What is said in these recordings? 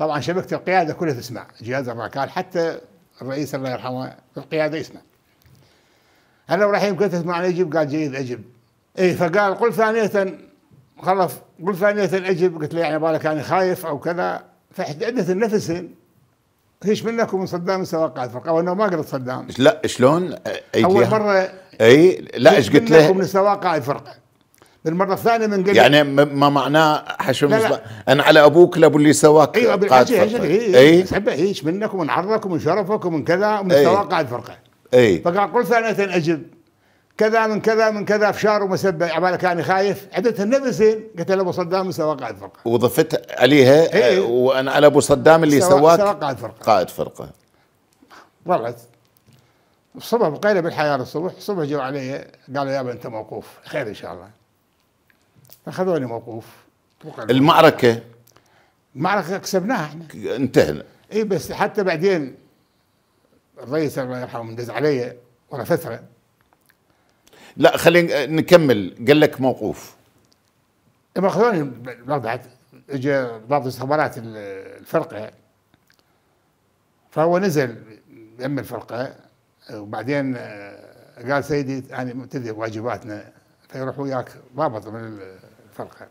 طبعا شبكه القياده كلها تسمع جهاز الركال حتى الرئيس الله يرحمه في القياده يسمع انا ابراهيم قلت اسمع اجب قال جيد اجب اي فقال قل ثانيه خلف قل ثانيه اجب قلت له يعني بالك يعني خايف او كذا فاحتدت النفس هيش منكم من صدام سواء فقال انه ما قلت صدام لا شلون اول مره اي لا ايش قلت له من سواء قائد فرقه للمره الثانيه من قبل يعني ما معناه حشم لا لا. انا على ابوك لابو اللي سواك ايوه بالحكي هي اي ايش منك ومن عرضك ومن شرفك ومن كذا ومن أي. سواك قاعد فرقه اي فقال قل ثانيه اجب كذا من كذا من كذا فشار ومسبه عبالة كان خايف عدت النفسين قلت له ابو صدام سواك قاعد فرقه وضفت عليها إيه؟ آه، وانا على ابو صدام اللي سواك سواك قاعد فرقه قاعد فرقه ظلت الصبح بقينا بالحياه الصبح الصبح جو علي قالوا يابا انت موقوف خير ان شاء الله لي يعني موقوف المعركة المعركة كسبناها احنا انتهنا اي بس حتى بعدين الرئيس الله يرحمه دز علي ورا فترة لا خلينا نكمل قال لك موقوف لما اخذوني بعد اجى ضابط استخبارات الفرقة فهو نزل يم الفرقة وبعدين آه، قال سيدي يعني تدري واجباتنا فيروح وياك ضابط من الخلق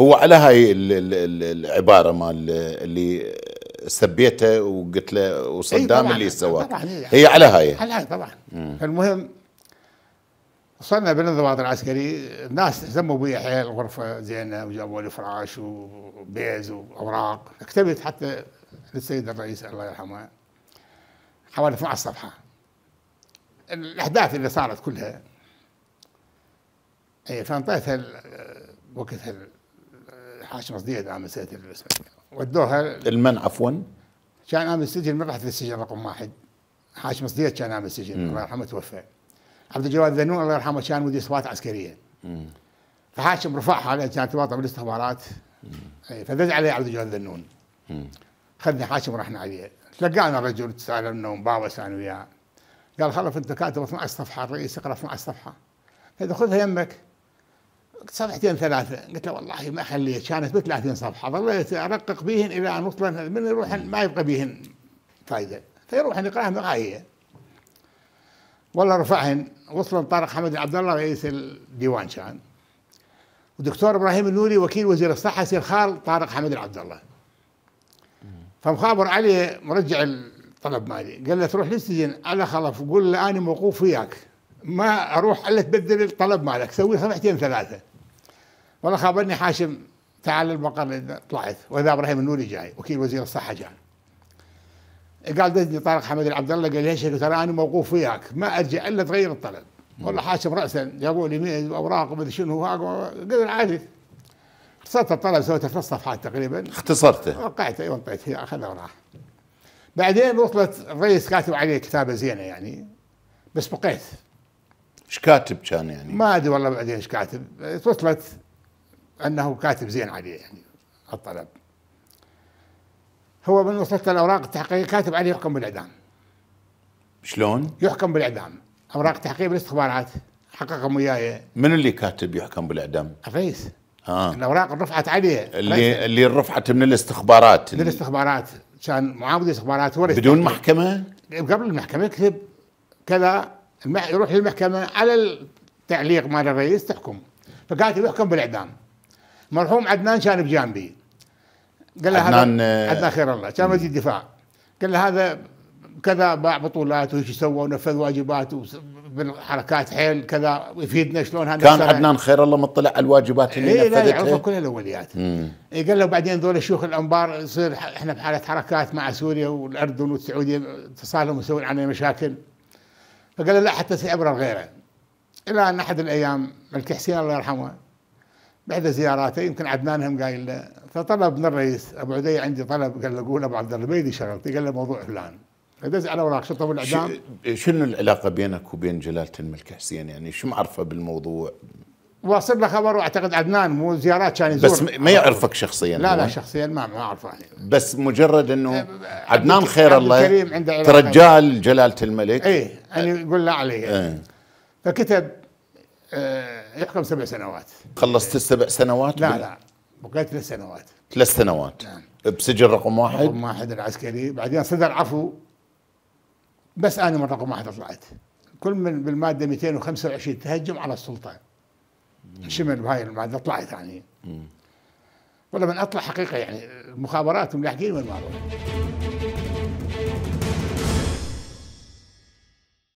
هو على هاي العباره مال اللي سبيته وقلت له وصدام إيه، اللي سواه إيه، يعني هي على هاي على هاي طبعا مم. المهم وصلنا بالانضباط العسكري الناس اهتموا بي حيل غرفه زينه وجابوا لي فراش وبيز واوراق اكتبت حتى للسيد الرئيس الله يرحمه حوالي 12 صفحه الاحداث اللي صارت كلها اي فانطيتها وقتها حاشم انا عام الاسم ودوها المن عفوا كان عامل السجن من رحت السجن رقم واحد حاشم صديق كان عامل السجن الله يرحمه توفى عبد الجواد ذنون الله يرحمه كان مدير صفات عسكريه فحاشم رفعها عليه كان تواطع بالاستخبارات إيه، فدز عليه عبد الجواد ذنون خذني حاشم ورحنا عليه تلقانا الرجل تسالمنا ومباوس سالنا وياه قال خلف انت كاتب 12 صفحه الرئيس يقرا 12 صفحه فاذا خذها يمك صفحتين ثلاثه قلت له والله ما خليت كانت ب 30 صفحه ظليت ارقق بيهن الى ان وصلا من يروحن ما يبقى بيهن فائده فيروحن يقراها غايه والله رفعهن وصل طارق حمد عبد الله رئيس الديوان كان ودكتور ابراهيم النوري وكيل وزير الصحه سير خال طارق حمد عبد الله فمخابر علي مرجع الطلب مالي قال له تروح للسجن على خلف قول له انا موقوف وياك ما اروح الا تبدل الطلب مالك سوي صفحتين ثلاثه والله خابرني حاشم تعال المقر طلعت واذا ابراهيم النوري جاي وكيل وزير الصحه جاي قال دزني طارق حمد العبد الله قال ليش ترى انا موقوف وياك ما ارجع الا تغير الطلب والله حاشم راسا جابوا لي اوراق ومدري شنو قدر عادي اختصرت الطلب سويته ثلاث صفحات تقريبا اختصرته أيوة، وقعته اي انطيته اخذها وراح بعدين وصلت الرئيس كاتب عليه كتابه زينه يعني بس بقيت ايش كاتب كان يعني؟ ما ادري والله بعدين ايش كاتب وصلت أنه كاتب زين عليه يعني الطلب هو من وصلت الأوراق التحقيقية كاتب عليه يحكم بالإعدام شلون؟ يحكم بالإعدام أوراق تحقيق بالاستخبارات حققهم وياي من اللي كاتب يحكم بالإعدام؟ الرئيس آه. الأوراق رفعت عليه اللي اللي رفعت من الاستخبارات من الاستخبارات كان معاود الاستخبارات هو بدون محكمة؟ قبل المحكمة يكتب كذا يروح للمحكمة على التعليق مال الرئيس تحكم فقاتل يحكم بالإعدام مرحوم عدنان كان بجانبي قال له عدنان هذا آه، عدنان خير الله كان وزير الدفاع قال له هذا كذا باع بطولات وش سوى ونفذ واجبات بالحركات حيل كذا يفيدنا شلون هذا كان عدنان خير الله مطلع على الواجبات اللي إيه نفذتها لا يعرفها كل الاوليات إيه قال له بعدين ذول الشيوخ الانبار يصير احنا بحاله حركات مع سوريا والاردن والسعوديه تصالهم ويسوون علينا مشاكل فقال له لا حتى سيعبر غيره الى ان احد الايام ملك حسين الله يرحمه بعد زياراته يمكن عدنان هم قايل له فطلب من الرئيس ابو عدي عندي طلب قال له قول ابو عبد الله بيدي شغلتي قال له موضوع فلان فدز على اوراق شطب الاعدام شنو العلاقه بينك وبين جلاله الملك حسين يعني شو معرفه بالموضوع؟ واصل له خبر واعتقد عدنان مو زيارات كان يزور بس ما يعرفك شخصيا لا لا شخصيا ما ما اعرفه يعني. بس مجرد انه أه، عدنان خير الله ترجال جلاله الملك ايه يعني يقول له علي ايه. فكتب آه، يحكم سبع سنوات خلصت السبع آه، سنوات؟ لا لا بقيت ثلاث سنوات ثلاث سنوات نعم بسجن رقم واحد؟ رقم واحد العسكري بعدين صدر عفو بس انا من رقم واحد طلعت كل من بالماده 225 تهجم على السلطه شمل بهاي الماده طلعت يعني والله من اطلع حقيقه يعني المخابرات ملاحقين وين ما